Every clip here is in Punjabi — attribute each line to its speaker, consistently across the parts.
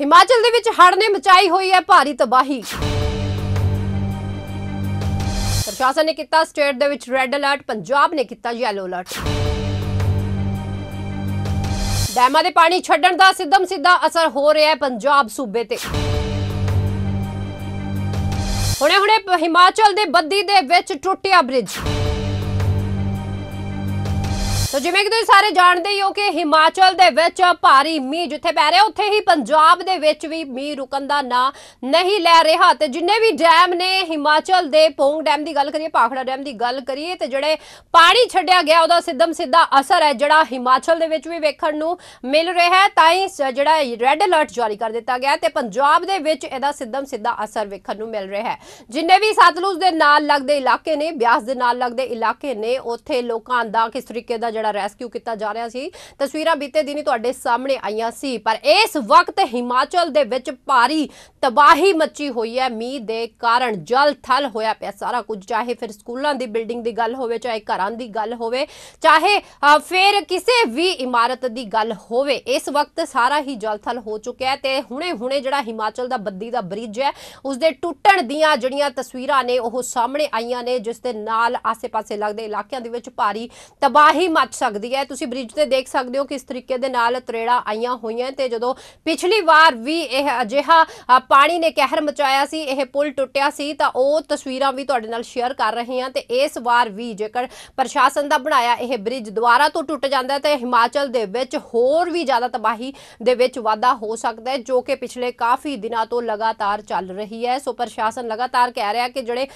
Speaker 1: ਹਿਮਾਚਲ ਦੇ ਵਿੱਚ ਹੜ੍ਹ ਨੇ ਮਚਾਈ ਹੋਈ ਹੈ ਭਾਰੀ ਤਬਾਹੀ ਪ੍ਰਸ਼ਾਸਨ ਨੇ ਕੀਤਾ ਸਟੇਟ ਦੇ ਵਿੱਚ ਰੈੱਡ ਅਲਰਟ ਪੰਜਾਬ ਨੇ ਕੀਤਾ ਯੈਲੋ ਅਲਰਟ ਡੈਮਾਂ ਦੇ ਪਾਣੀ ਛੱਡਣ ਦਾ ਸਿੱਧਮ ਸਿੱਧਾ ਅਸਰ ਹੋ ਰਿਹਾ ਹੈ ਪੰਜਾਬ ਸੂਬੇ ਤੇ ਹੁਣੇ ਹੁਣੇ ਹਿਮਾਚਲ ਦੇ ਬੱਦੀ ਦੇ ਵਿੱਚ ਟੁੱਟਿਆ ਬ੍ਰਿਜ ਸੋ ਜਿਵੇਂ ਕਿ ਤੁਸੀਂ ਸਾਰੇ ਜਾਣਦੇ ਹੀ ਹੋ ਕਿ ਹਿਮਾਚਲ ਦੇ ਵਿੱਚ ਭਾਰੀ ਮੀਂਹ ਜਿੱਥੇ ਪੈ ਰਿਹਾ ਉੱਥੇ ਹੀ ਪੰਜਾਬ ਦੇ ਵਿੱਚ ਵੀ ਮੀਂਹ ਰੁਕਣ ਦਾ ਨਾਂ ਨਹੀਂ ਲੈ ਰਿਹਾ ਤੇ ਜਿੰਨੇ ਵੀ ਡੈਮ ਨੇ ਹਿਮਾਚਲ ਦੇ ਪੋਂਗ ਡੈਮ ਦੀ ਗੱਲ ਕਰੀਏ ਪਾਖੜਾ ਡੈਮ ਦੀ ਗੱਲ ਕਰੀਏ ਤੇ ਜਿਹੜੇ ਪਾਣੀ ਛੱਡਿਆ ਗਿਆ ਉਹਦਾ ਸਿੱਧਮ ਸਿੱਧਾ ਅਸਰ ਹੈ ਜਿਹੜਾ ਹਿਮਾਚਲ ਦੇ ਵਿੱਚ ਵੀ ਵੇਖਣ ਨੂੰ ਮਿਲ ਰਿਹਾ ਹੈ ਤਾਂ ਹੀ ਜਿਹੜਾ ਰੈੱਡ ਅਲਰਟ ਜਾਰੀ ਕਰ ਦਿੱਤਾ ਗਿਆ ਤੇ ਪੰਜਾਬ ਦੇ ਵਿੱਚ ਇਹਦਾ ਸਿੱਧਮ ਸਿੱਧਾ ਅਸਰ ਵੇਖਣ ਨੂੰ ਮਿਲ ਰਿਹਾ ਹੈ ਜਿੰਨੇ ਵੀ ਸਤਲੁਜ ਦੇ ਨਾਲ ਲੱਗਦੇ ਇਲਾਕੇ ਨੇ ਬਿਆਸ ਦੇ ਨਾਲ ਲੱਗਦੇ ਇਲਾਕੇ ਨੇ ਉੱਥੇ ਲੋਕਾਂ ਦਾ ਕਿਸ ਤਰੀਕੇ ਦਾ ਜਿਹੜਾ ਰੈਸਕਿਊ ਕੀਤਾ ਜਾ ਰਿਹਾ ਸੀ ਤਸਵੀਰਾਂ ਬੀਤੇ ਦਿਨੀ ਤੁਹਾਡੇ ਸਾਹਮਣੇ ਆਈਆਂ ਸੀ ਪਰ ਇਸ ਵਕਤ ਹਿਮਾਚਲ ਦੇ ਵਿੱਚ ਭਾਰੀ ਤਬਾਹੀ ਮੱਚੀ ਹੋਈ ਹੈ ਮੀਂਹ ਦੇ ਕਾਰਨ ਜਲ ਥਲ ਹੋਇਆ ਪਿਆ ਸਾਰਾ ਕੁਝ ਚਾਹੇ ਫਿਰ ਸਕੂਲਾਂ ਦੀ ਬਿਲਡਿੰਗ ਦੀ ਗੱਲ ਹੋਵੇ ਚਾਹੇ ਘਰਾਂ ਦੀ ਗੱਲ ਹੋਵੇ ਚਾਹੇ ਫਿਰ ਕਿਸੇ ਵੀ ਇਮਾਰਤ ਦੀ ਗੱਲ ਹੋਵੇ ਇਸ ਵਕਤ ਸਾਰਾ ਹੀ ਜਲ ਥਲ ਹੋ ਚੁੱਕਿਆ ਹੈ ਤੇ ਹੁਣੇ-ਹੁਣੇ ਜਿਹੜਾ ਹਿਮਾਚਲ ਦਾ ਬੱਦੀ ਦਾ ਬ੍ਰਿਜ ਹੈ ਉਸ ਦੇ ਟੁੱਟਣ ਦੀਆਂ ਜਿਹੜੀਆਂ ਤਸਵੀਰਾਂ ਨੇ ਉਹ ਸਾਹਮਣੇ ਆਈਆਂ ਨੇ ਜਿਸ ਦੇ ਨਾਲ ਆਸੇ-ਪਾਸੇ ਲੱਗਦੇ ਇਲਾਕਿਆਂ ਦੇ ਵਿੱਚ ਭਾਰੀ ਤਬਾਹੀ ਮੱਚ ਸਕਦੀ ਹੈ ਤੁਸੀਂ ਬ੍ਰਿਜ ਤੇ ਦੇਖ ਸਕਦੇ ਹੋ ਕਿਸ ਤਰੀਕੇ ਦੇ ਨਾਲ ਤਰੇੜਾ ਆਈਆਂ ਹੋਈਆਂ ਤੇ ਜਦੋਂ ਪਿਛਲੀ ਵਾਰ ਵੀ ਇਹ ਅਜਿਹਾ ਪਾਣੀ ਨੇ ਕਹਿਰ ਮਚਾਇਆ ਸੀ ਇਹ ਪੁਲ ਟੁੱਟਿਆ ਸੀ ਤਾਂ ਉਹ ਤਸਵੀਰਾਂ ਵੀ ਤੁਹਾਡੇ ਨਾਲ ਸ਼ੇਅਰ ਕਰ ਰਹੇ ਹਾਂ ਤੇ ਇਸ ਵਾਰ ਵੀ ਜੇਕਰ ਪ੍ਰਸ਼ਾਸਨ ਦਾ ਬਣਾਇਆ ਇਹ ਬ੍ਰਿਜ ਦੁਆਰਾ ਤੋਂ ਟੁੱਟ ਜਾਂਦਾ ਤੇ ਹਿਮਾਚਲ ਦੇ ਵਿੱਚ ਹੋਰ ਵੀ ਜ਼ਿਆਦਾ ਤਬਾਹੀ ਦੇ ਵਿੱਚ ਵਾਧਾ ਹੋ ਸਕਦਾ ਹੈ ਜੋ ਕਿ ਪਿਛਲੇ ਕਾਫੀ ਦਿਨਾਂ ਤੋਂ ਲਗਾਤਾਰ ਚੱਲ ਰਹੀ ਹੈ ਸੋ ਪ੍ਰਸ਼ਾਸਨ ਲਗਾਤਾਰ ਕਹਿ ਰਿਹਾ ਕਿ ਜਿਹੜੇ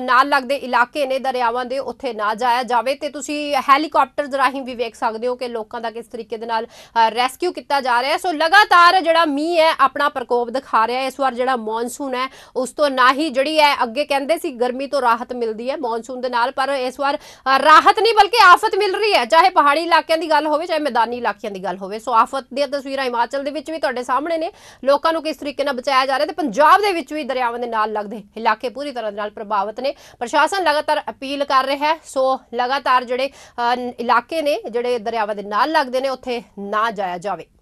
Speaker 1: ਨਾਲ ਲੱਗਦੇ ਇਲਾਕੇ ਨੇ ਦਰਿਆਵਾਂ ਦੇ ਉੱਥੇ ਨਾ ਜਾਇਆ ਜਾਵੇ ਤੇ ਤੁਸੀਂ ਹੈਲੀਕਾਪਟਰ ਰਾਹੀਂ ਵੀ ਵੇਖ ਸਕਦੇ ਹੋ ਕਿ ਲੋਕਾਂ ਦਾ ਕਿਸ ਤਰੀਕੇ ਦੇ ਨਾਲ ਰੈਸਕਿਊ ਕੀਤਾ ਜਾ ਰਿਹਾ ਸੋ ਲਗਾਤਾਰ ਜਿਹੜਾ ਮੀਂਹ ਹੈ ਆਪਣਾ ਪ੍ਰਕੋਪ ਦਿਖਾ ਰਿਹਾ ਹੈ ਇਸ ਵਾਰ ਜਿਹੜਾ ਮੌਨਸੂਨ ਹੈ ਉਸ ਤੋਂ ਨਾ ਹੀ ਜਿਹੜੀ ਹੈ ਅੱਗੇ ਕਹਿੰਦੇ ਸੀ ਗਰਮੀ ਤੋਂ ਰਾਹਤ ਮਿਲਦੀ ਹੈ ਮੌਨਸੂਨ ਦੇ ਨਾਲ ਪਰ ਇਸ ਵਾਰ ਰਾਹਤ ਨਹੀਂ ਬਲਕਿ ਆਫਤ ਮਿਲ ਰਹੀ ਹੈ ਚਾਹੇ ਪਹਾੜੀ ਇਲਾਕਿਆਂ ਦੀ ਗੱਲ ਹੋਵੇ ਚਾਹੇ ਮੈਦਾਨੀ ਇਲਾਕਿਆਂ ਦੀ ਗੱਲ ਹੋਵੇ ਸੋ ਆਫਤ ਦੀਆਂ ਤਸਵੀਰਾਂ ਹਿਮਾਚਲ ਦੇ ਵਿੱਚ ਵੀ ਤੁਹਾਡੇ ਸਾਹਮਣੇ ਨੇ ਲੋਕਾਂ ਨੂੰ ਕਿਸ ਤਰੀਕੇ ਨਾਲ ਬਚਾਇਆ ਜਾ ਰਿਹਾ ਤੇ ਪੰਜਾਬ ਦੇ ਵਿੱਚ ਵੀ ਦਰਿਆਵਾਂ ਦੇ ਨਾਲ ਲੱਗਦੇ ਇਲਾਕੇ ਪੂਰੀ ਤਰ੍ਹਾਂ ਨਾਲ ਪ੍ਰਭਾਵਿਤ ਨੇ ਪ੍ਰਸ਼ਾਸਨ ਲਗਾਤਾਰ ਅਪੀਲ ਕਰ ਰਿਹਾ ਹੈ ਸੋ ਲਗਾਤਾਰ ਜਿਹੜੇ ਇਲਾਕੇ ਇਲਾਕੇ ਨੇ ਜਿਹੜੇ ਦਰਿਆਵਾਂ ਦੇ ਨਾਲ ਲੱਗਦੇ ਨੇ ਉੱਥੇ ਨਾ ਜਾਇਆ ਜਾਵੇ